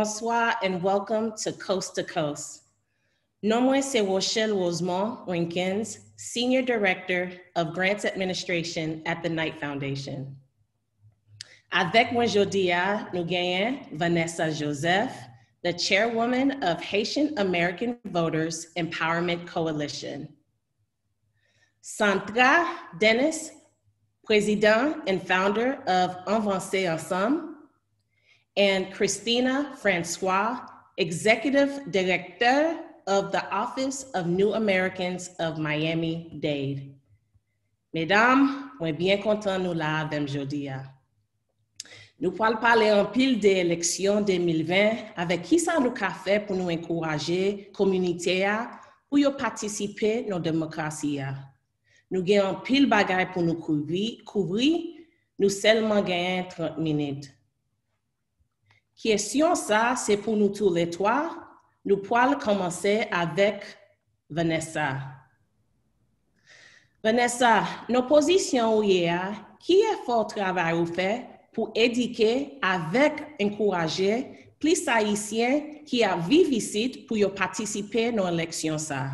Bonsoir and welcome to Coast to Coast. Nomwe c'est Rochelle Rosemont Winkins, Senior Director of Grants Administration at the Knight Foundation. Avec moi aujourd'hui nous gagnons Vanessa Joseph, the Chairwoman of Haitian American Voters Empowerment Coalition. Sandra Dennis, President and founder of Avancé Ensemble, and Christina Francois, Executive Director of the Office of New Americans of Miami-Dade. Mesdames, mwen bien kontan nous la avèm jodia. Nous pal pale en pile de eleksyon 2020 avec qui ça nous a fait pour nous encourager komunite pour pou yo notre nou Nous ya. pile gen pour nous couvrir. Couvrir nous seulement gagnons nou selman 30 minute. Question ça, c'est pour nous tous les trois. Nous pouvons commencer avec Vanessa. Vanessa, nos positions hier, qui est fort travail fait pour éduquer avec encourager plus haïtiens qui vivent ici pour participer à nos élections ça?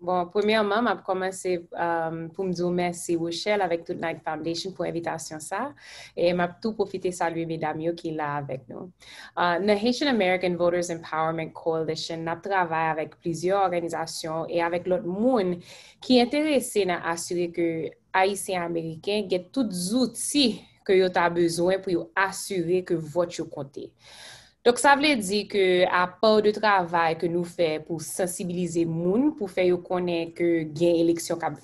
Bon, premièrement, je commencé um, pour me dire merci, Rochelle, avec toute Night Foundation pour l'invitation. Ça. Et je tout de saluer mesdames qui sont là avec nous. Euh, La Haitian American Voters Empowerment Coalition travaille avec plusieurs organisations et avec l'autre monde qui est intéressé à assurer que les Haïtiens américains aient tous les outils que vous avez besoin pour assurer que votre compte. Donc, ça veut dire que à part de travail que nous faisons pour sensibiliser les gens, pour faire connaître que gain élection cap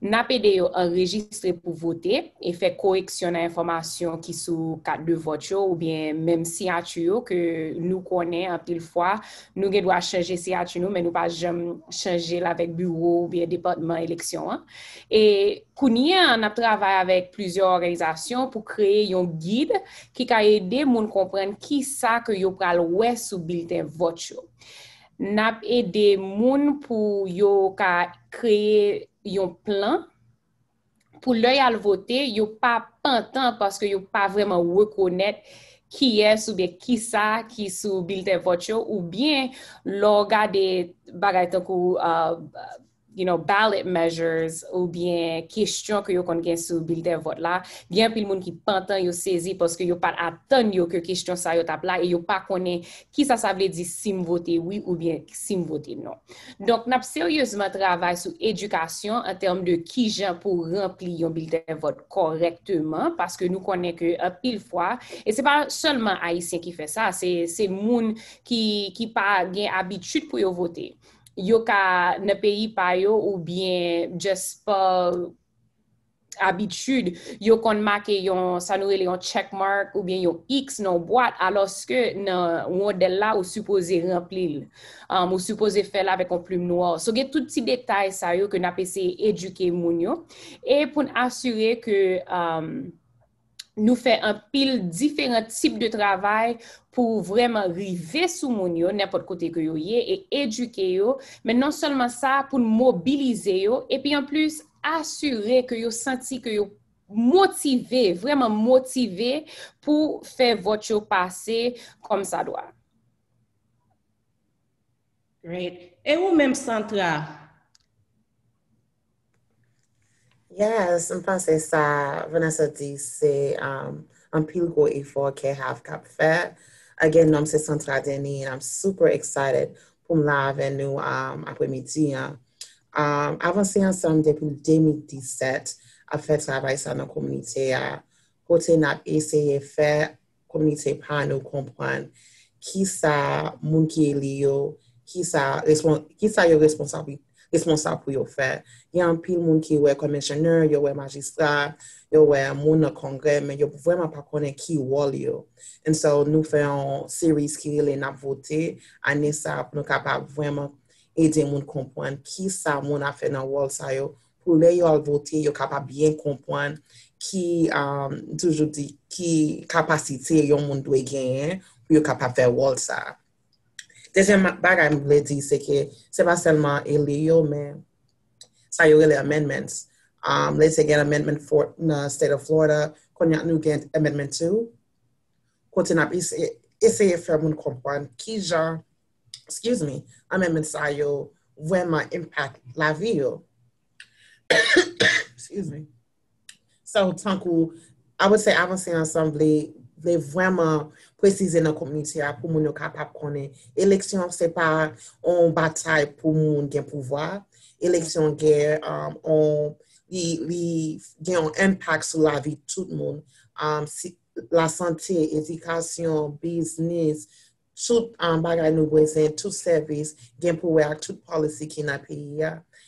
Nap e de yo enregistre pou vote e fe koreksyon an informasyon ki sou kat de vote yo ou bien menm si atu yo ke nou konen an pil fwa. Nou gen dwa chanje si atu nou menm nou pa jom chanje lavek bureau ou bien departement eleksyon. E kunye an nap travay avèk plizyon organizasyon pou kreye yon guide ki ka ede moun kompren ki sa ke yo pral wè sou bilte vote yo. Nap ede moun pou yo ka kreye yon plan pou lèy alvote, yon pa pantan paske yon pa vreman wèkonèt kiè soube ki sa ki sou bilte votyo ou byen lò gade bagay tankou... Euh, you know, ballot measures ou bien kestyon ke yo kon gen sou bilten vot la, gen pil moun ki pantan yo sezi poske yo pat atan yo ke kestyon sa yo tap la, e yo pa konen ki sa sa vle di sim vote oui ou bien sim non. vote non. Donk nap seryosman travay sou edukasyon an term de ki jen pou rempli yon bilten vot korekteman, paske nou konen ke pil fwa, e se pa sonman Aisyen ki fe sa, se moun ki pa gen abitud pou yo vote. yo ka ne peyi pa yo ou bien jes pa abitude yo kon mak e yon sanou e le yon checkmark ou bien yon X nan wad aloske nan wad el la ou suppose remplil. Um, ou suppose fel avek yon ploum noua. So gen tout ti detay sa yo ke na pese eduke moun yo. E pou n asyre ke... nous fait un pile différents types de travail pour vraiment arriver sous mon yo, n'importe côté que yo et éduquer yo, mais non seulement ça, pour mobiliser yo, et puis en plus, assurer que yo senti que yo motivé, vraiment motivé pour faire votre passé comme ça doit. Great. Et vous-même, Sandra, Yes, mpan se sa Vanessa di se um, an pil go e for ke haf kap fe. Again, nan mse san tra deni an am super excited pou mla ven nou um, apwe midi an. Um, Avansi an san depil 2017 ap fe travay sa nan komunite ya. Kote nan eseye fe komunite pa nou kompwan ki sa moun ki e li yo, ki sa yo responsabiko. Esponsal pou yo fe, yon pil moun ki we konmesyoner, yo we majistra, yo we moun no kongremen, yo pou veman pa konen ki wal yo. En so nou fe yon series ki le nan vote, ane sa pou nou kapap veman ede moun kompwen ki sa moun afe nan wal sa yo. Pou le yo al vote, yo kapap bien kompwen ki kapasite yon moun dwe genye pou yo kapap ve wal sa yo. Dezyen bagay m vle di se ke se pa selman e li yo men sa yo rele amendments. Um, let's say amendment for the state of Florida, konya nou gen amendment 2. Kote nap eseye fè moun kompran ki jan, excuse me, amendment sa yo vwèman impact la vi yo. excuse me. So tankou, I would say avansè ansambli Vè vwèman prezize nan komitya pou moun yo kapap konen. Eleksyon se pa on batay pou moun gen pou vwa. Eleksyon gen on um, empak sou la vi tout moun. Um, la sante, edikasyon, biznis, tout um, bagay nou wezen, tout servis, gen pou we ak tout polisi ki na piye ya.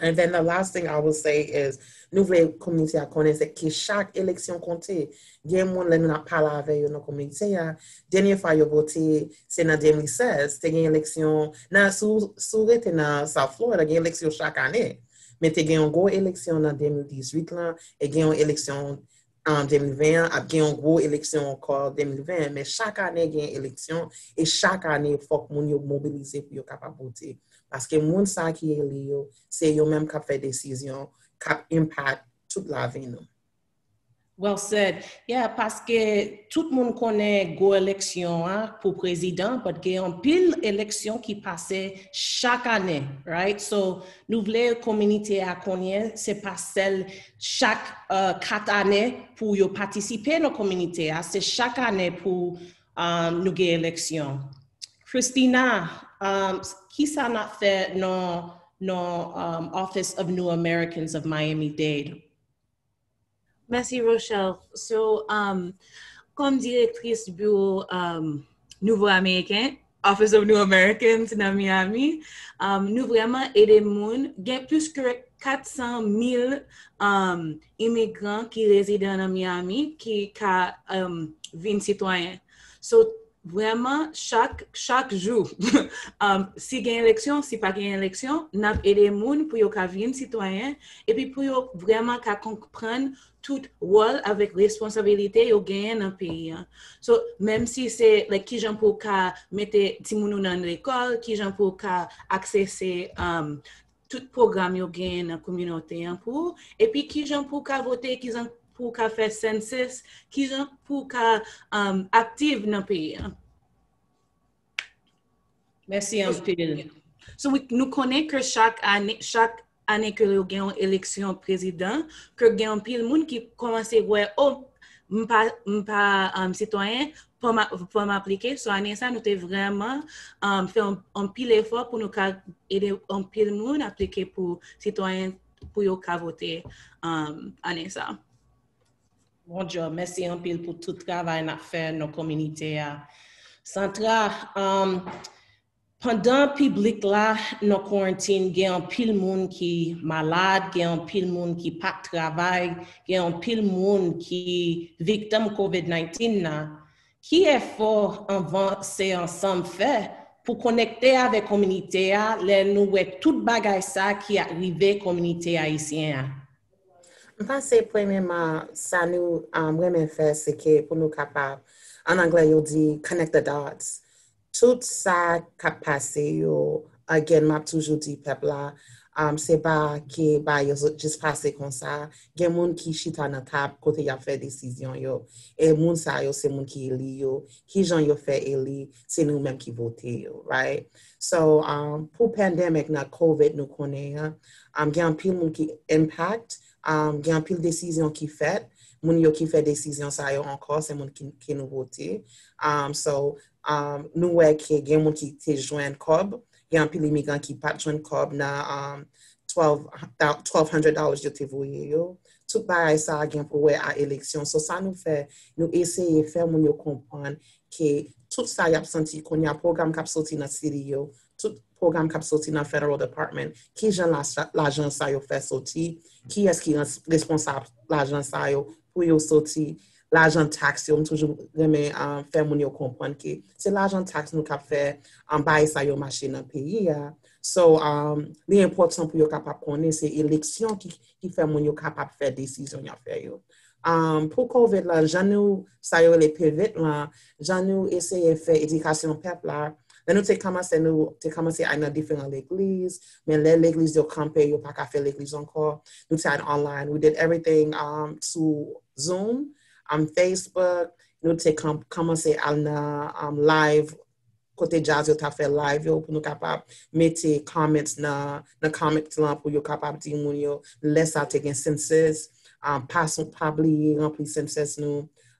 And then the last thing I will say is, nou vle komite a konen se ki chak eleksyon konti, gen moun lè nou na pala ave yo nan komite a, denye fwa yo bote se nan 2016, te gen eleksyon nan sou rete nan South Florida, gen eleksyon chak ane. Men te gen yon go eleksyon nan 2018 lan, e gen yon eleksyon an 2020, ap gen yon go eleksyon ankor 2020, men chak ane gen eleksyon, e chak ane fok moun yo mobilize pou yo kapabote. Parce que les gens qui sont c'est eux-mêmes qui fait la décision, qui impactent toute la vie. Well said. Oui, parce que tout le monde connaît les élections pour président, parce qu'il y a une pile d'élections qui passent chaque année, n'est-ce pas? Donc, nous voulons que la communauté aille, ce c'est pas celle chaque quatre années pour participer à la communauté, c'est chaque année pour nous donner élection. Christina Um, ki sa nat fè nan um, Office of New Americans of Miami Dade? Masi Rochelle. Um, kom direktris bureau Nouvo Ameriken, Office of New Americans nan Miami, nou vreman ede moun gen plus kere 400 mil imigran ki rezida nan Miami ki ka 20 sitwayen. Vreman, chak, chak jou, um, si gen lèksyon, si pa gen lèksyon, nap ede moun pou yo ka vin sitwayen, epi pou yo vreman ka konk pren tout wòl avik responsabilite yo gen nan peyi. So, menm si se, like, ki jan pou ka mette timounou nan rekor, ki jan pou ka aksese um, tout program yo gen nan kominote yon pou, epi ki jan pou ka vote, ki jan... pou ka fe sensis, ki jan pou ka um, aktive nan peyi. Mersi anpil. So nou konen ke chak ane ke yo gen an eleksyon prezident, ke gen anpil moun ki komanse wè, oh, mpa sitwayen um, pou m aplike. So ane sa nou te vreman, anpil e fwa pou nou ka ede anpil moun aplike pou sitwayen pou yo ka vote um, ane sa. Bonjour, merci un peu pour tout travail à faire dans nos communautés. Hein. Sandra, um, pendant le public, la, nos il y a un de monde qui malade, il y a un de monde qui travaillent pas de travail, il y a un de monde qui sont victime de COVID-19. Hein. Qui est fort en ensemble fait pour connecter avec la communauté, hein. les nouer tout bagaille ça qui arrivait à la communauté haïtienne? Mpase premèman, sa nou um, vraiment fè se ke pou nou kapab, an anglè yo di connect the dots. Tout sa kap pase yo, again map toujou di pepla, um, se ba ke ba yo jis pase kon sa, gen moun ki chita nan tap kote ya fè desisyon yo. E moun sa yo se moun ki eli yo, ki jan yo fè eli, se nou menm ki vote yo, right? So, um, pou pandemic na COVID nou konen ya, um, gen an pi moun ki impact, Um, gen pil desisyon ki fet, moun yo ki fet desisyon sa yo ankor, se moun ki, ki nou vote. Um, so, um, nou we ke gen moun ki te jwen kob, gen pil imigran ki pat jwen kob na 12, um, $1,200 yo te voye yo. Tout baray sa gen pou we a eleksyon. So, sa nou fe, nou eseye fe moun yo kompran ke tout sa yap santi kon ya program kap soti na siri yo, tout program kap soti nan federal department, ki jan lajan sa yo fè soti, ki eski responsab lajan sa yo pou yo soti, lajan taks yo, m toujou reme fè moun yo kompon ki, se lajan taks nou kap fè ambaye sa yo mashe nan peyi ya, so li important pou yo kap ap konen, se eleksyon ki fè moun yo kap ap fè desizyon yo fè yo. Po COVID la, jan nou sa yo le pè vitman, jan nou eseye fè edikasyon peplar, Lè nou te kamase nou, te kamase ay nan different l'egliz, men lè l'egliz yo kampe, yo pa ka fe l'egliz anko. Nou te an online. We did everything um, to Zoom, um, Facebook. Nou te kam, kamase al nan um, live, kote jazz yo ta fe live yo pou nou kapap meti comments nan, nan comments lan pou yo kapap di moun yo. Lè te gen senses. Um, pa, pa bli rempli senses nou.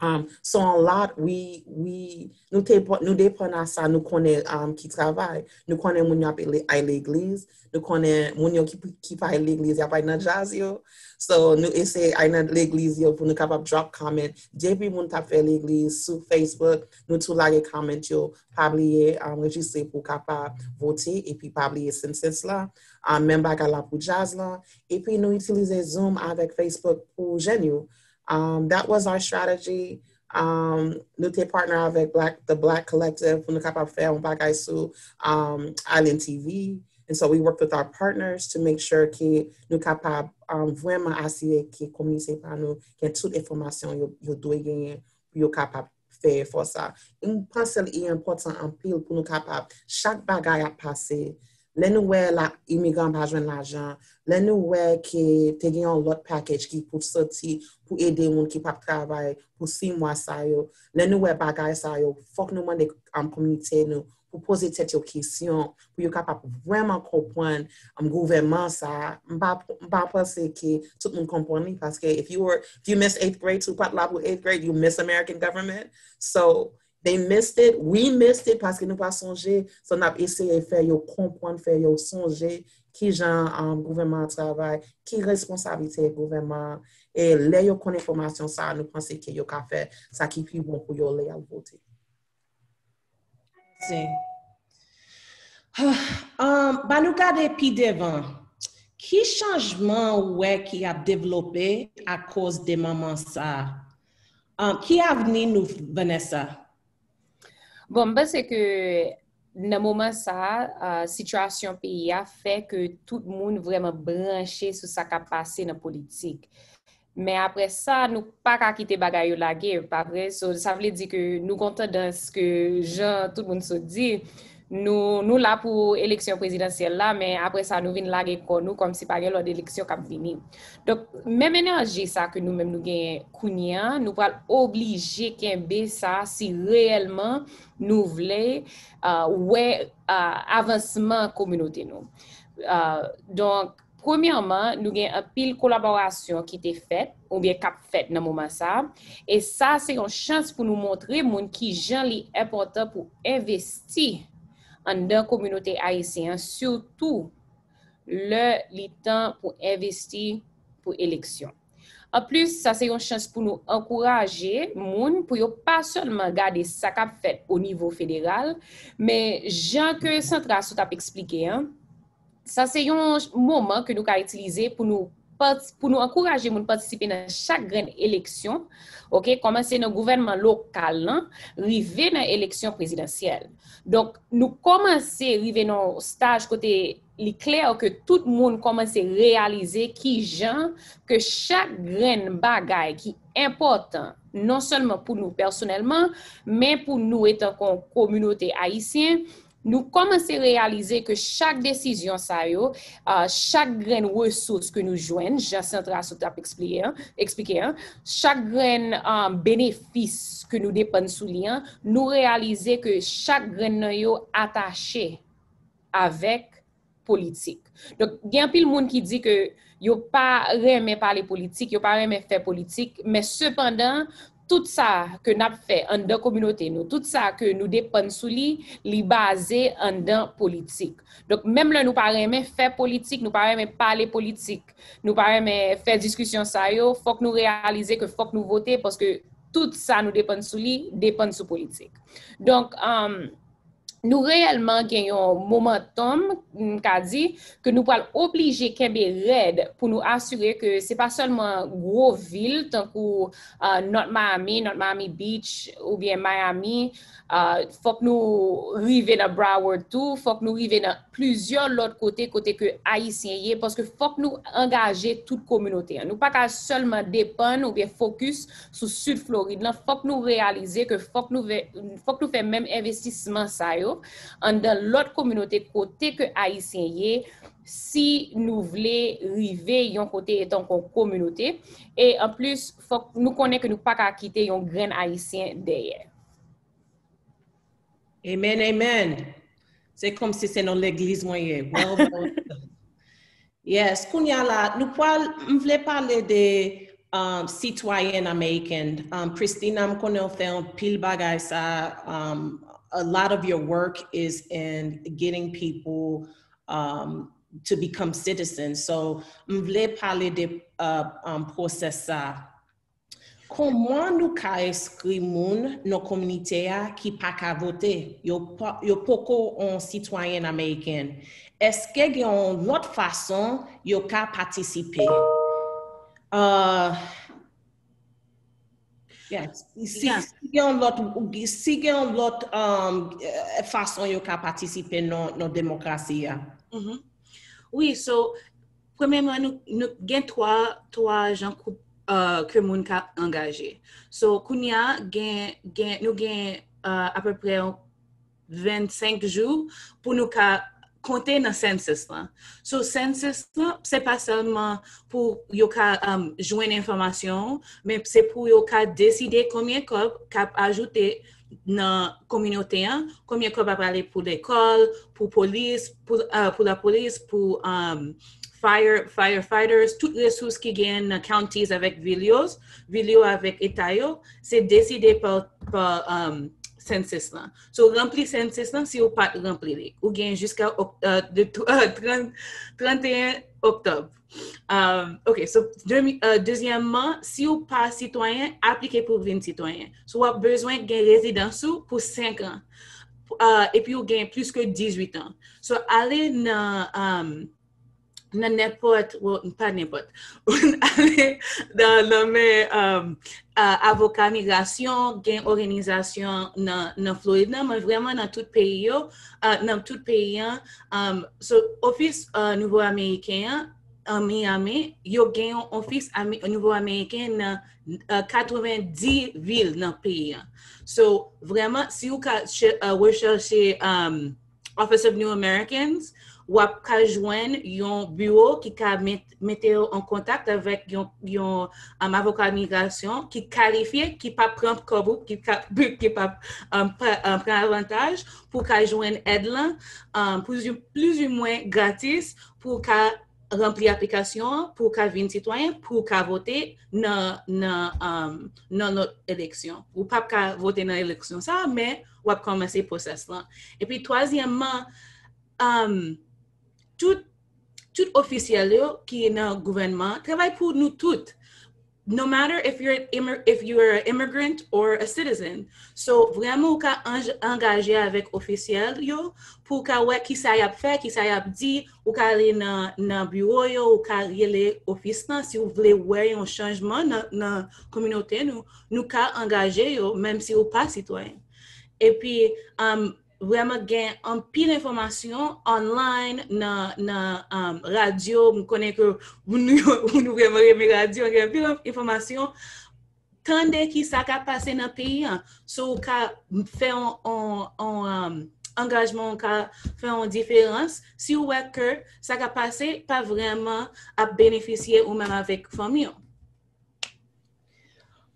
Donc, um, en lot, nous dépendons à ça, nous connaissons um, qui travaille, nous connaissons les gens qui travaillent à l'église, nous connaissons les gens qui travaillent à l'église, ils ne pas de jazz. Donc, nous essayons d'aller à l'église pour nous faire dropper des commentaires. Des gens qui ont l'église sur Facebook, nous allons faire des commentaires, nous allons nous inscrire pour voter et puis nous allons faire des synthèses, même la le jazz. Et puis, nous utilisons Zoom avec Facebook pour gêner. Um, that was our strategy. Um, Nute partner avec Black, the Black Collective, from the Kappa Fail, Bagaisu, um, Island TV. And so we worked with our partners to make sure que nous capables um, vraiment assurer que communiquer par nous, que toute information yo, yo doit gagner, yo capable faire for ça. Une pensée est importante en pile pour nous capables. Chaque bagage a passé. Le nou wè la imigran pa jwen l'ajan, le nou wè ki te genyon lot package ki pou soti, pou ede moun ki pap travay, pou si mwa sayo, le nou wè bagay sayo, fok nou man de am nou, pou pose tet yo kisyon, pou yo kapap vwèman kompwen sa, ki tout moun paske if you, were, if you miss 8th grade, You pat la pou 8th grade, you miss American government, so... They missed it. We missed it paske nou pa sonje. Son ap eseye fè yo kompon fè yo sonje ki jan um, an gouvenman travay, ki responsabite gouvenman e le yo kon informasyon sa nou konsey ki yo ka fè sa ki pi bon pou yo le albote. Sè. Ah, um, ba nou gade pi devan. Ki chanjman we ki ap devlope a kos de maman sa? Ki um, avni nou Vanessa? Bon, ben, c'est que, le moment, la euh, situation pays a fait que tout le monde est vraiment branché sur ce qui passé dans la politique. Mais après ça, nous n'avons pas quitté la guerre, pas vrai? Ça veut dire que nous comptons dans ce que tout le monde dit. Nou la pou eleksyon prezidansyel la, men apre sa nou vin lage kon nou kom si pa gen lode eleksyon kap vini. Dok, memenaje sa ke nou men nou gen kounian, nou pal oblije kenbe sa si reyelman nou vle ouwe uh, uh, avanseman komunote nou. Uh, donk, premiyoman, nou gen apil kolaborasyon ki te fet, ou bien kap fet nan mouman sa, e sa se yon chans pou nou montre moun ki jan li aporta pou investi an dan komyonote A.S.I. an surtout le li tan pou investi pou eleksyon. An plus, sa se yon chans pou nou ankouraje moun pou yo pasonman gade sakap fet o nivou federal, men jan kwe sentra sou tap eksplike. Sa se yon mouman ke nou ka itilize pou nou pounen. pour nous encourager à participer à chaque grande élection, ok, commencer nos le gouvernement local, arriver hein, dans l'élection présidentielle. Donc, nous commencer à arriver dans le stage côté il clair que tout le monde commence à réaliser qui gens que chaque grande bagaille qui est important non seulement pour nous personnellement mais pour nous étant comme communauté haïtienne nous commençons à réaliser que chaque décision, euh, chaque grain de ressources que nous expliquer, hein, hein, chaque grain de euh, que nous dépendons sous liens, hein, nous réalisons que chaque grain de noyau attaché avec politique. Donc, il y a un de monde qui dit que yo n'ai pas par parler politique, je n'ai pas de faire politique, mais cependant... Tout sa ke nap fe an dan komynoten nou, tout sa ke nou depan sou li, li baze an dan politik. Donk menm la nou pareme fe politik, nou pareme pale politik, nou pareme fe diskusyon sayo, fok nou realize ke fok nou vote, poske tout sa nou depan sou li, depan sou politik. Donk, an... nou reyelman genyon momentum, ka di, ke nou pal oblije kebe red pou nou asure ke se pa solman gro vil, tankou uh, Not Miami, Not Miami Beach, oubyen Miami, uh, fok nou rive nan Broward 2, fok nou rive nan plizyon lot kote, kote ke Aisyen ye, poske fok nou angaje tout komunote. Nou pa ka solman depan oubyen fokus sou Sud-Florid lan, fok nou realize ke fok nou fok nou fe men investisman sa yo, dans l'autre communauté côté que haïtien y si nous voulons réveiller un côté étant communauté. Et en plus, nous connaissons que nous pas quitter un grain haïtien derrière. Amen, amen. C'est comme si c'est dans l'église moyenne. yes, qu'on a là, nous voulons parler des um, citoyens américains. Christine, um, Christina, je connais fait un pile bagage ça um, a lot of your work is in getting people um, to become citizens. So, je voulais parler de uh, um, processa. ça. Koman nou ka eskri moun nou komunite a pa ka vote? Yo, yo poko an sitwayen Ameriken. que gen an lot yo ka participer? Uh, yes. yeah. Si gen an lot um, fason yo ka patisipe nan demokrasi ya? Mm-hmm. Oui, so, premèman nou gen 3 jan kre moun ka angaje. So, kounya, nou gen apèpè 25 jou pou nou ka... compter dans census Ce census c'est pas seulement pour yo um, joindre information, mais c'est pour yo décider combien cop cap ajouter dans communauté hein, combien cop va parler pour l'école, pour police, pour euh, la police, pour les um, fire firefighters, toutes les ressources qui gagnent counties avec villos, villos avec état, c'est décidé par par um, Sen ses lan. So, rempli sen ses lan si ou pa rempli li. Ou gen jiska 31 euh, euh, oktob. Um, ok, so, euh, deuxième man, si ou pa sitoyen, aplike pou 20 sitoyen. So, wap bezwen gen rezidansou pou 5 an. E pi ou gen plus ke 18 an. So, ale nan... Um, nan nepot, wou, pa nepot, wou ane dan lome um, avoka migrasyon, gen organizasyon nan Floyd nan, man vreman nan tout peyi yo, nan tout peyi yan. Um, so, ofis Nouveau-Amérikan, miyame, yo gen ofis Nouveau-Amérikan nan 90 vil nan peyi yan. So, vreman, si ou ka wechel se um, Office of New Americans, wap ka jwen yon bureau ki ka mette yo an kontak avèk yon um, avokal migrasyon ki kalifiye ki pa pran um, um, pran avantaj pou ka jwen ed lan plus ou mwen gratis pou ka rempli aplikasyon pou ka vin titoyen pou ka vote nan nan lot eleksyon. Ou pa ka vote nan eleksyon sa, men wap komanse pou ses lan. E pi toasyenman, amm, Tout ofisyel yo ki e nan gouvenman, travay pou nou tout. No matter if you are an immigrant or a citizen. So, vreman ou ka angaje avek ofisyel yo pou ka wek ki sayap fe, ki sayap di, ou ka le nan bureau yo, ou ka le le ofis nan. Si ou vle wey yon chanjman nan kominote nou, nou ka angaje yo, menm si ou pa sitwen. E pi... vreman gen an pil informasyon online, nan um, radio, m konen ke ou nou vreman reme radio, gen pil informasyon, kande ki sa ka pase nan peyi an, sou ka fè an an angajman ou ka fè an diferans, si ou wèk ke sa ka pase, pa vreman ap beneficye ou men avèk fòm yo.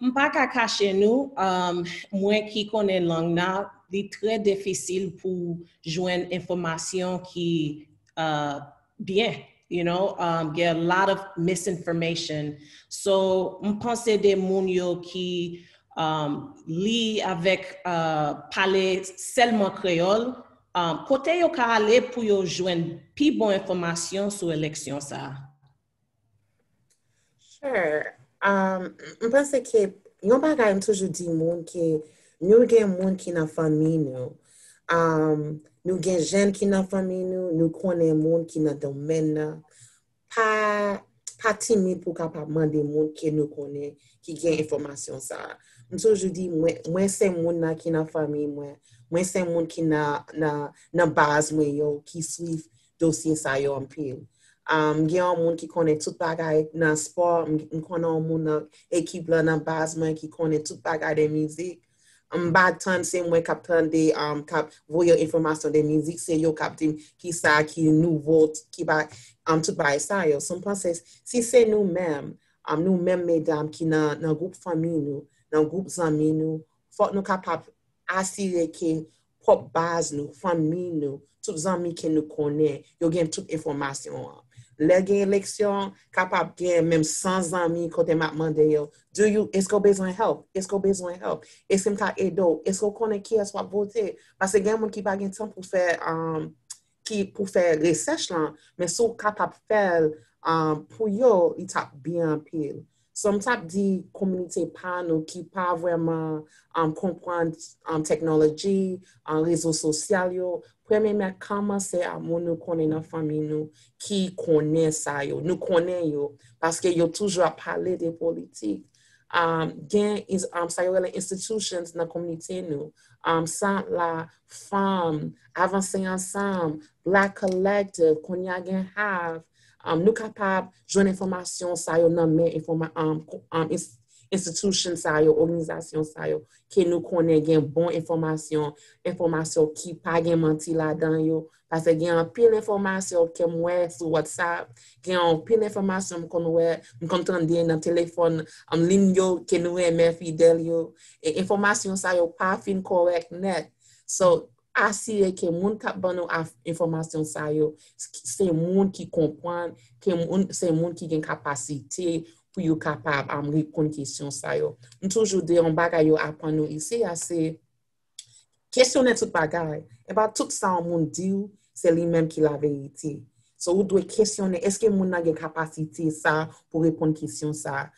M pa ka kache nou, um, mwen ki konen lang na, li tre defisil pou jwen informasyon ki euh, bien, you know, um, get a lot of misinformation. So, mpense de moun yo ki li avek pale selman kreol, kote yo ka ale pou yo jwen pi bon informasyon sou eleksyon sa. Sure, mpense um, ke yon bagay m toujou di moun ki Nou gen moun ki na fami nou, nou gen jen ki na fami nou, nou konen moun ki na domen nou, pa timi pou kapapman de moun ki nou konen ki gen informasyon sa. Mwen se moun na ki na fami mwen, mwen se moun ki na baz mwen yo ki swif dosin sa yo anpil. Mwen gen moun ki konen tout bagay nan sport, mwen konen moun ekip la nan baz mwen ki konen tout bagay de mizik. Mba tan se mwen kap tan de um, kap vo yo informasyon de mizik se yo kap din ki sa ki nou vot ki bak um, tuk bay e sa yo. Son pan se se nou mem, um, nou mem me dam ki nan goup fami nou, nan goup zami nou, fok nou kap ap asire ki pop baz nou, fami nou, tuk zami ken nou kone, yo gen tuk informasyon wap. Lè gen lèksyon, kapap gen mèm 100 zanmi kote matman de yo. Do you, esko bezon help? Esko bezon help? Eske mta edo? Esko konen ki aswa bote? Pase gen moun ki bagen tan pou fè, um, ki pou fè resech lan, men sou kapap fel um, pou yo, i tap bien pil. So m tap di komunite pan ou ki pa vreman an um, kompran an teknoloji, an rezo sosyal yo, mais comment c'est à nous qu'on est la famille nous qui connaît ça nous connaissons parce que a toujours à parler des politiques, y a des institutions dans la communauté nous, um, la femme Avancé ensemble, la Collective, qu'on n'a rien à faire, um, nous capables joint information ça y a um, Institusyon sa yo, organizasyon sa yo, ke nou konen gen bon informasyon, informasyon ki pa gen manti la dan yo, pase gen apil informasyon ke mwen su WhatsApp, gen apil informasyon mwen kontan diyen nan telefon, am lin yo, ke nou mwen fidel yo, e informasyon sa yo pa fin korek net. So, asye ke moun kap bano a informasyon sa yo, se moun ki kompwan, se moun ki gen kapasitey, pou yu kapab am rikon kisyon sa yo. N toujou de, an bagay yo apan nou isi ya se, kestyone tout bagay, e ba tout sa an moun diyo, se li menm ki la veyiti. So, ou dwe kestyone, eske moun nage kapasiti sa, pou rikon kisyon sa.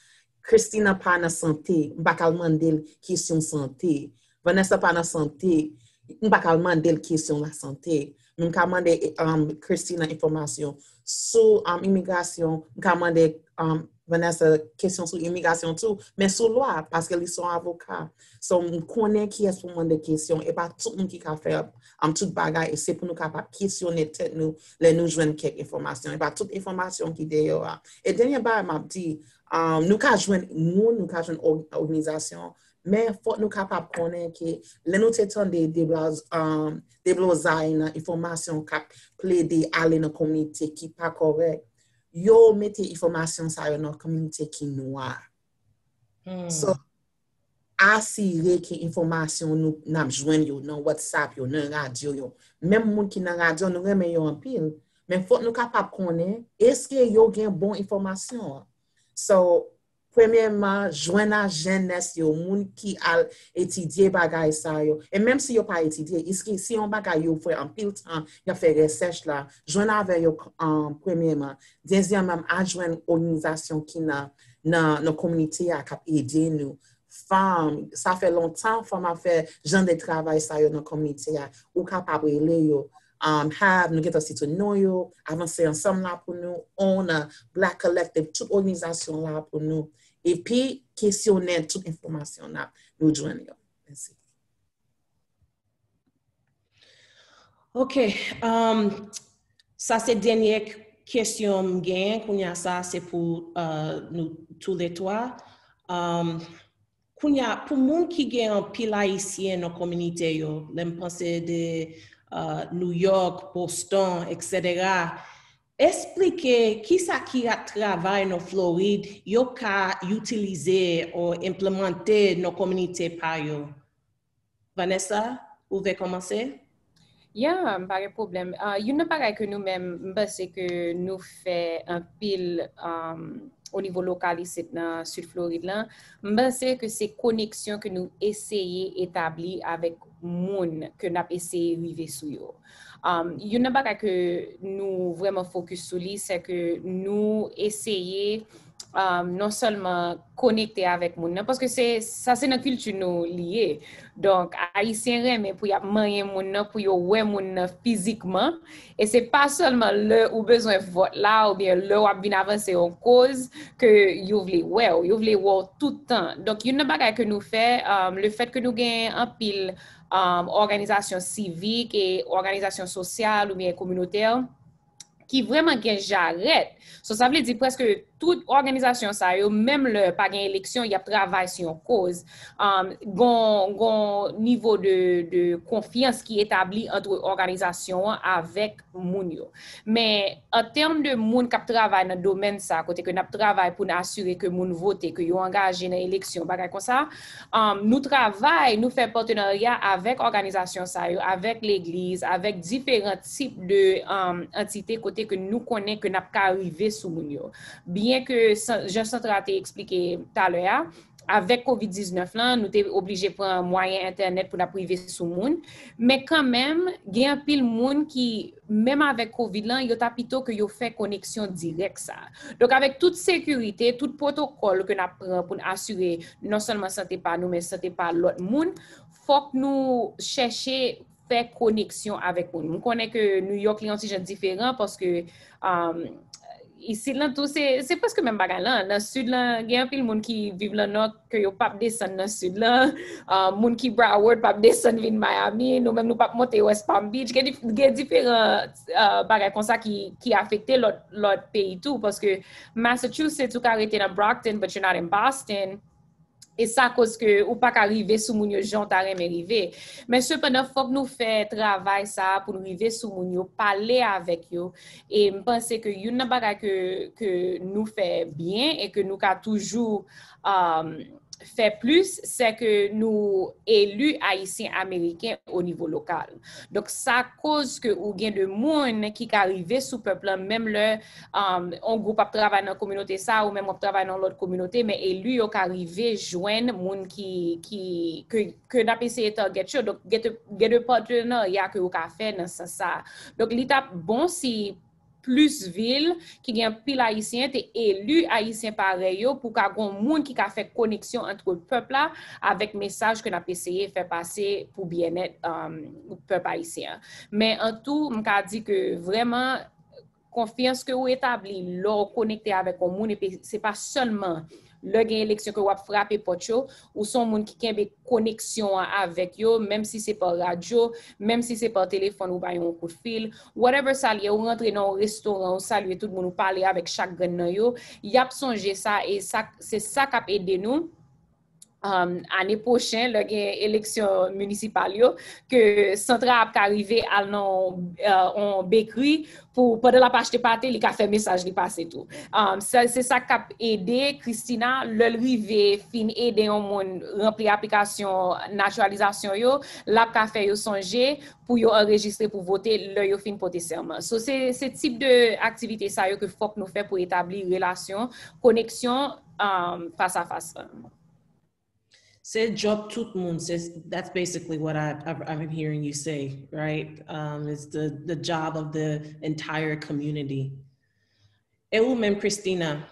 Kristina pa nan sante, mba kalman del kisyon sante. Vanessa pa nan sante, mba kalman del kisyon la sante. Mwen kalman de, am um, Kristina informasyon, sou am um, imigrasyon, mwen kalman de, am, um, vende se kesyon sou imigasyon tou, men sou lwa, paske li sou avokat. So moun konen ki es pou mwen de kesyon, e pa tout moun ki ka fè amtout bagay, e se pou nou kapap kesyon etek nou, le nou jwen kek informasyon, e pa tout informasyon ki deyo a. E denye ba mabdi, nou ka jwen moun, nou ka jwen organizasyon, men fot nou kapap konen ki, le nou tetan de deblo zay nan informasyon kap ple de ale nan komite ki pa korek, yo mete informasyon sa yo nan komite ki nou a. Hmm. So, asi reke informasyon nou nan jwen yo, nan WhatsApp yo, nan radyo yo. Mem moun ki nan radyo nou reme yo an pil, men fote nou kapap konen, eske yo gen bon informasyon? So, Premye man, jwena jennes yo, moun ki al etidye bagay sa yo. E mem si yo pa etidye, iski si yon bagay yo fwe anpil tan, ya fwe resech la, jwena ave yo premye man. Dezyan mam adjwen onizasyon ki nan, nan komunite ya kap ide nou. Fam, sa fwe lontan fam a fwe jan de travay sa yo nan komunite ya, ou kap ap wile yo. Um, have, nou geto sitwen nou yo, avanse yon sam la pou nou, ona, Black Collective, tout organizasyon la pou nou, epi, kesyonen tout informasyon la, nou jwen yo. Ok. Um, sa se denye kesyon gen, kounya sa se pou uh, nou tou letwa. Um, kounya, pou moun ki gen an pilay isye nou kominite yo, lem panse de Uh, New York, Boston, etc. Expliquez qui ça qui a travaillé en Floride, qui a utiliser ou implémenter nos communautés par yo. Vanessa, vous pouvez commencer? Yeah, pas de problème. Uh, il ne pas que nous-mêmes, c'est que nous faisons un pile um, o nivou lokal li set nan Sud Florid lan, mba se ke se koneksyon ke nou eseye etabli avek moun ke nap eseye uive sou yo. Um, Yon nan baka ke nou vwèman fokus sou li, se ke nou eseye Euh, non selman konekte avèk moun nan, paske sa se nan kultu nou liye. Donk, a yi sen reme pou yap manye moun nan, pou yo wè moun nan fizikman, e se pa selman le ou bezwen vot la, ou bien le wap bin avansè yon koz, ke yo vle wè ou yo vle wò toutan. Donk, yon nan bagay ke nou fè, le fèt ke nou gen apil organizasyon sivik, e organizasyon sosyal, ou miye komunotèl, ki vreman gen jarèt. So sa vle di preske tout organizasyon sa yo, mèm lè, pa gen eleksyon, y ap travay si yon koz, um, gon nivou de konfians ki etabli antre organizasyon avèk moun yo. Mè, an term de moun kap travay nan domen sa, kote ke nap travay pou n'assure ke moun votè, ke yo angaj gen eleksyon, bagay kon sa, um, nou travay, nou fè partenaryat avèk organizasyon sa yo, avèk l'eglise, avèk diferent tip de um, entite kote ke nou konè ke nap ka arrive sou moun yo. Bien, mwenye ke je sa tra te eksplike talwe a, avek COVID-19 lan, nou te oblije pren mwenye internet pou na privi sou moun, me kamem, gen pil moun ki, menm avek COVID lan, yo tapito ke yo fe koneksyon direk sa. Donk avek tout sekurite, tout protokol ke na pren pou n'asure, non sanman sa te pa nou, men sa te pa lot moun, fok nou cheshe fe koneksyon avek moun. Mou konen ke nou yo kliant si jen diferan, paske... Isi c'est tou, se paske men bagan dans le sud lan, gen apil moun ki vive lan not, kyo yo pap dans le sud lan. Uh, moun ki Broward pap desen vin Miami, nou men nou pap monte West Palm Beach. Gen, gen diferent uh, bagan qui ki, ki afekte lot, pays peyi tou. Massachusetts ou ka rete nan Brockton, but you're not in Boston. E sa koske ou pa ka rive sou moun yo jantare me rive. Men sepene fok nou fe travay sa pou nou rive sou moun yo, pale avek yo. E mpense ke yon nan bagay ke nou fe bien e ke nou ka toujou... Euh, fe plus se ke nou elu Haitien Ameriken o nivou lokal. Dok sa koz ke ou gen de moun ki karive sou peplen, mem le an um, goup ap travay nan kominote sa ou mem ap travay nan lot kominote, me elu yo karive jwen moun ki ke napise etan get yo, donk get yo partner ya ke yo karfe nan sa sa. Dok li tap bon si plus ville qui un pile haïtien et élu haïtien pareil pour ait des monde qui a fait connexion entre le peuple là avec message que la essayé faire passer pour bien-être euh, le peuple haïtien. Mais en tout, je dit que vraiment confiance que vous établissez vous connecté avec le monde, c'est pas seulement Le genye leksyon ke wap frape pot yo, ou son moun ki kenbe koneksyon avèk yo, mèm si se pa radio, mèm si se pa telefon ou bayon kou fil, whatever sa liye, ou rentre nan ou restoran, ou salye tout moun ou pale avèk chak gen nan yo, yap sonje sa, e sa kap ede nou. Um, ane pochen le gen eleksyon munisipal yo ke sentra ap ka rive al nan uh, on bekri pou pwede la pache te pate li ka fe mesaj li pase tou. Um, se sa kap ede, Christina, lel rive fin ede yon moun rempli aplikasyon naturalizasyon yo, lap ka fe yo sonje pou yo enregistre pou vote le yo fin pote serman. Se se tip de aktivite sa yo ke fok nou fe pou etabli relasyon, koneksyon, um, fasa fasa moun. Said job tout moon says that's basically what I, I'm hearing you say, right? Um, it's the, the job of the entire community. Et vous Christina?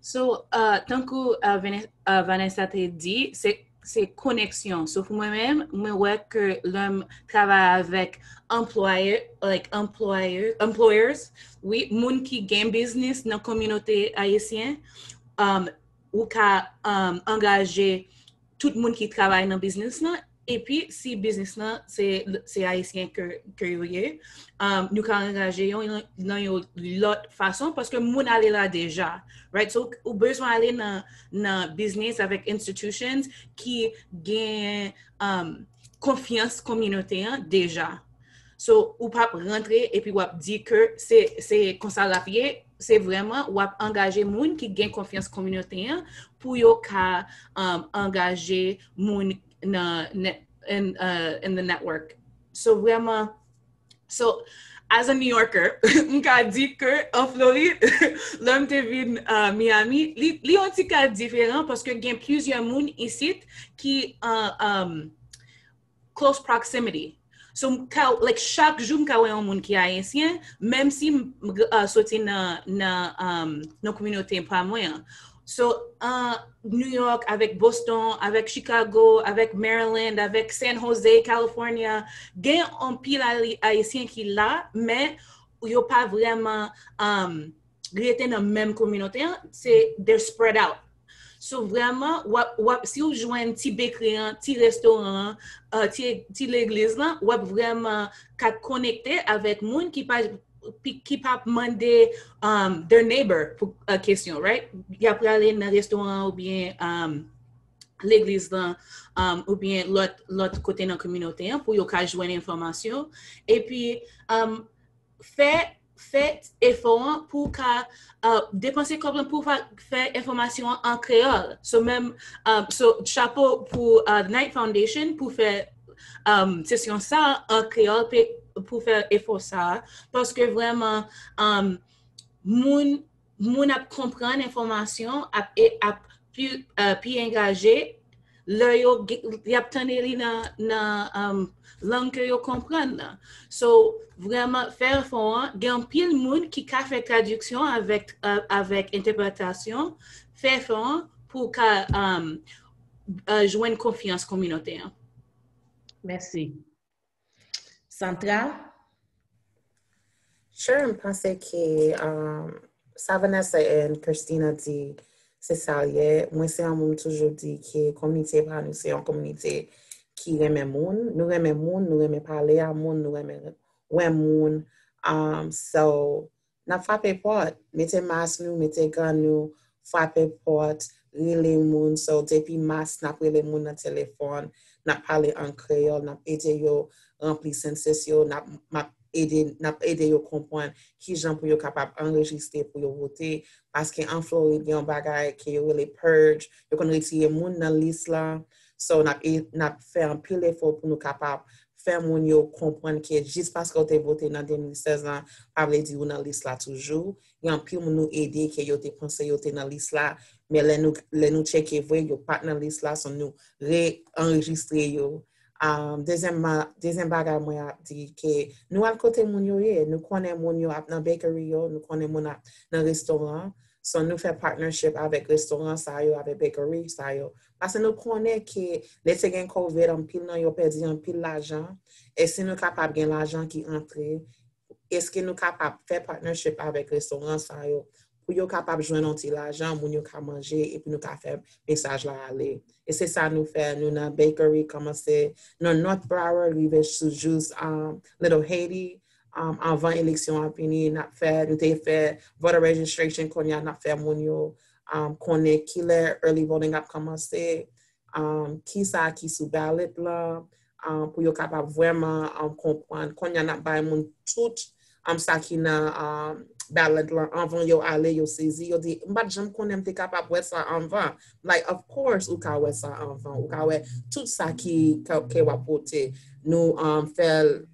So, uh, tant que uh, uh, Vanessa te dit, c'est c'est connexion. Sauf so moi-même, moi, ouais, que l'homme travaille avec like employers, employers, oui, moun qui gagne business dans la communauté haïtienne, um, ou um, engagé tout moun ki trabay nan biznes nan, epi si biznes nan, se a yis gen kè yoye, um, nou kan rengaje yon nan yon lot fason, paske moun ale la deja. Ou bezwa ale nan biznes avèk institutions ki gen um, konfians kominote yon deja. Ou pap rentre, epi wap di kè se konsal la fye, epi wap di kè se konsal la fye, Se vreman, wap angaje moun ki gen konfians kominyoteyan pou yo ka angaje um, moun uh, in the network. So, as a New Yorker, m ka di ke an Florida, lom te vin uh, Miami, li an ti ka diferan paske gen plus ya moun isit ki uh, um, close proximity. So, chaque like, chak jou mka wè e yon moun ki si uh, soti nan na, um, na kominote pa mwen. So, uh, New York, avec Boston, avec Chicago, avec Maryland, avec San Jose, California, gen an pil ayensyen ki la, men yo pa vreman um, rete nan même kominote, se they're spread out. Sou vreman, wap si ou jwen ti bekriyan, ti restoran, euh, ti l'egliz lan, wap vreman ka konekte avèk moun ki pa mande um, their neighbor pou euh, kesyon, right? Ya pou ale nan restoran ou bien um, l'egliz lan um, ou bien lot kote nan kominote, pou yo ka jwen informasyon. E pi, fe... Fet eforan pou ka depanse koplan pou fa fè informasyon an kreol. So, euh, chapo pou euh, Knight Foundation pou fè euh, sesyon sa an kreol pou fè efor sa. Paske vreman moun ap kompran informasyon ap pi engaje. lè yo yaptene li nan um, lang kè yo kompran nan. So, vreman fèr fòran, gen pil moun ki ka fè tradyksyon avèk uh, interpretasyon, fèr fòran pou ka um, uh, jwen konfians kominote an. Mèsi. Sandra? Chè, mè panse ki um, sa Vanessa en, Christina di, se salye. Mwen se an moun toujou di ki komite nous nou se ki reme moun. Nou reme reme pale a reme ouais Um, so, nan pas pot. Mete mas nou, mete gan nou, pot, rile So, depi mas, nap rile moun nan telefon, nap pale an kreol, nap ete yo, rempli senses yo, nap ede, à comprendre yo kompwen ki jan pou yo kapap enregistre pou yo vote, paske an Floride yon bagay ki yo purge, yo kon retiye moun nan lis la, so nap, e, nap fe an pil efo pou nou kapap fe moun yo kompwen ki jis paske yo te vote nan 2016 lan, pavle di yo nan lis la toujou, yon pil moun nou pour ki yo te pense yo te nan lis la, men yo la, son Um, euh, Dezem bagay mwen ap di ke nou al kote moun yo ye, nou konen moun yo ap nan bakery yo, nou konen moun ap nan restoran, son nou fe partnership avek restoran sa yo, avek bakery sa yo. Pase nou konen ke lese gen COVID anpil nan yo pedi anpil l'ajan, nous capable nou kapap gen l'ajan ki ce eske nou kapap fe partnership avek restoran sa yo pou yo kapap jwen an ti la jan, moun yo ka manje, epi nou ka fe pesaj la ale. E se sa nou fe, nou nan bakery, kama se, nou North Broward, li ve choujous Little Haiti, um, anvan eleksyon apini, nap fe, nou te fe, voter registration, konya nap fe moun yo, um, konye kiler early voting ap kama se, um, ki sa ki sou ballot la, pou yo kapap vwema, konya nap bay moun tout, an sa ki nan akon ballot lan anvan yo ale yo sezi yo di mba jem konen te kapap wet sa anvan like of course ou ka wet sa anvan ou ka wet tout sa ki ke wapote nou um, fel,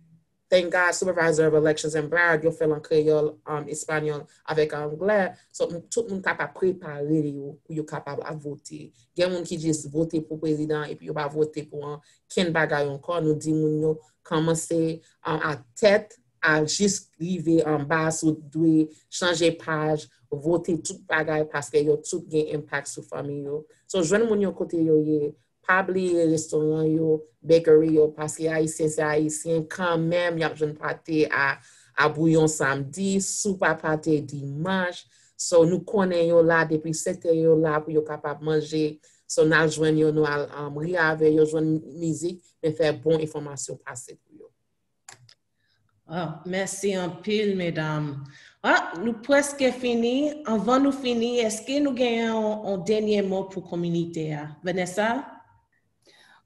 thank god supervisor of elections en brad yo fel an kre yon um, espanyol avek angle so tout nou kapap kre paliri pou yo kapap avote gen moun ki jis vote pou prezident epi yo pa vote pou an ken bagayon kon nou di moun nou kama se an um, a tet al jisk li ve an bas ou dwe chanje paj, vote tout bagay, paske yo tout gen impact sou fami yo. So, jwen moun yo kote yo ye, pabli yon restoran yo, bakery yo, paske ya yon sensi ya yon sensi, kan menm yon jwen pate a bouyon samdi, sou pa pate dimaj, so nou konen yo la, depi sete yo la, pou yo kapap manje, so nan jwen yo nou al, mou ya ave yo jwen mizik, men fè bon informasyon pasik. Ah, merci un pile, mesdames. Ah, nous presque fini. Avant nous finir, est-ce que nous gagnons un, dernier mot pour la communauté? Hein? Vanessa?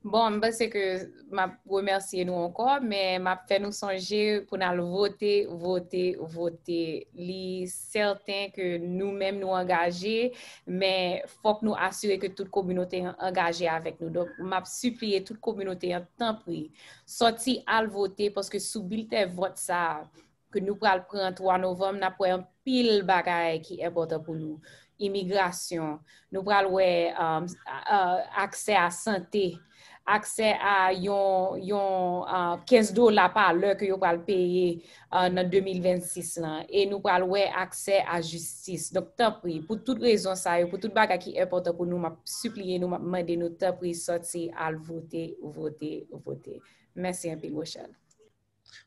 Bon, mbe se ke map remersye nou anko, men map fè nou sanje pou nan l vote, vote, vote. Li, sèlten ke nou menm nou angaje, men fòk nou asyre ke tout kouminote angaje avèk nou. Don, map suplie tout kouminote an tanpri. Soti al vote, porske sou bilte vote sa, ke nou pral pran 3 novem, nan pran pil bagay ki e bote pou nou. Immigrasyon, nou pral wè aksè um, a santey, accès à yon, yon 15 euh, dollars par l'heure que yo pral payer uh, 2026 Et nous nou pral wè à à justice. Donc, ta pri, pou tout rezon sa tout baga ki qui est pou nou ma nous nou ma mande nou ta pri voter, voter. vote, vote, vote. Mersi Rochelle.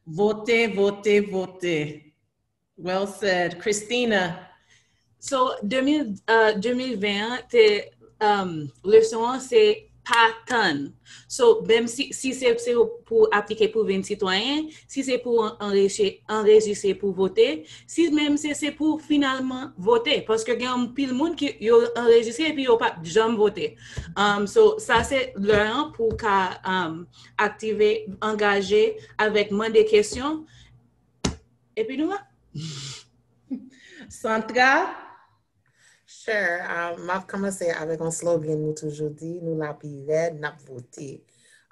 Voter, voter, Well said. Christina. So, 2020, euh, euh, le um, c'est pa ton. So, si se pou aplike pou 20 citoyen, si se pou enregistre pou vote, si menm se se pou finalman vote, paske gen yon pil moun ki yon enregistre, epi yon pa jom vote. Um, so, sa se loran pou ka um, aktive, engaje, avèk man de kèsyon. Epi nou la? Santra? Sure, um, map komanse avèk an slogan nou toujodi, nou la pi red, nap vote.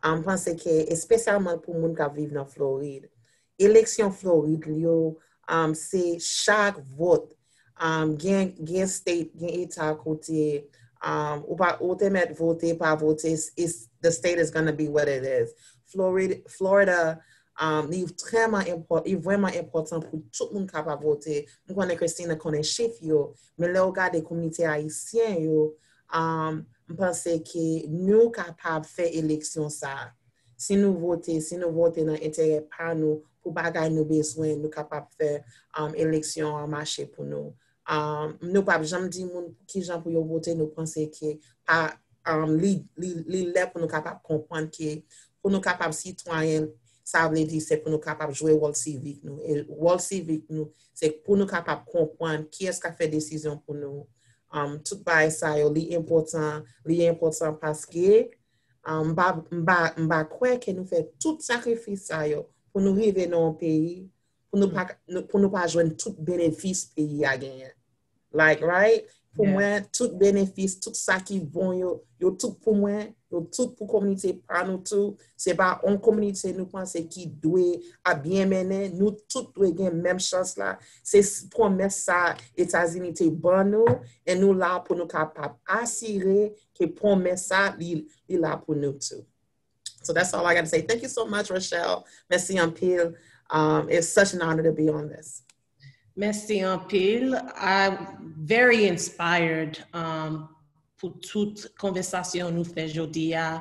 An um, panse ke, espesyalman pou moun ka vive nan Floride, eleksyon Floride liyo, um, se chak vote, gen, gen state, gen eta kote, ou pa ote met vote, pa vote, the state is gonna be what it is. Florida, Florida e yu vwèman impotant pou tout moun kapap vote. Mwen konen kresi nan konen chef yo, men lè ou gade komite aisyen yo, mwen pense ki nou kapap fe eleksyon sa. Si nou vote, si nou vote nan entere pan nou, pou bagay nou beswen, nou kapap fe eleksyon an mache pou nou. Mwen nou pap, janm di moun ki janm pou yo vote, nou pense ki li lè pou nou kapap kompwante ki pou nou kapap sitwanyen sa vle di se pou nou kapap jwe World Civic nou. Et World Civic nou, se pou nou kapap konpwane ki eska fe desizyon pou nou. Um, tout baye sa yo, li important, li important paske, um, mba kwe ke nou fe tout sakrifis sa yo pou nou rive nou an peyi, pou nou pa jwen tout benefis peyi a genyen. Like, right? Pou mwen, tout benefis, tout sakif bon yo, yo tout pou mwen, yo tout pour komunite pa nou tou, se pas on communauté nous panse qui doit à bien mener nous tout dwe même chance là. C'est promesse ça, états Etazini te ban nous et nous là pour nous capables asire que promes ça il li la pour nous tou. So that's all I got to say. Thank you so much, Rochelle. Merci en pile. Um, it's such an honor to be on this. Merci en pile. I'm very inspired um, pour toute conversation nous fait aujourd'hui. Ah,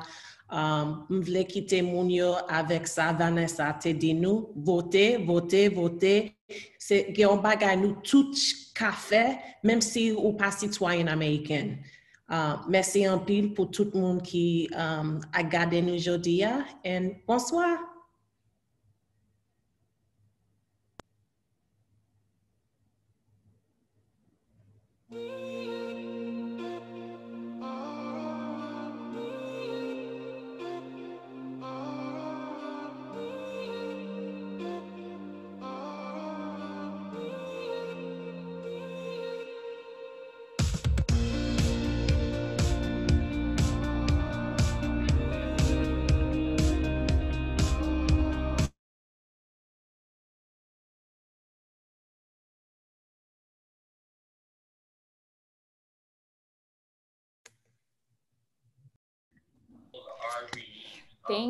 um, je voulais quitter mon avec ça, Vanessa, te dit nous, votez, votez, votez. C'est que on bagaille nous tout café, même si ou pas citoyen américain. Ah, merci en pile pour tout le monde qui um, a gardé nous aujourd'hui. Et ah. bonsoir. tem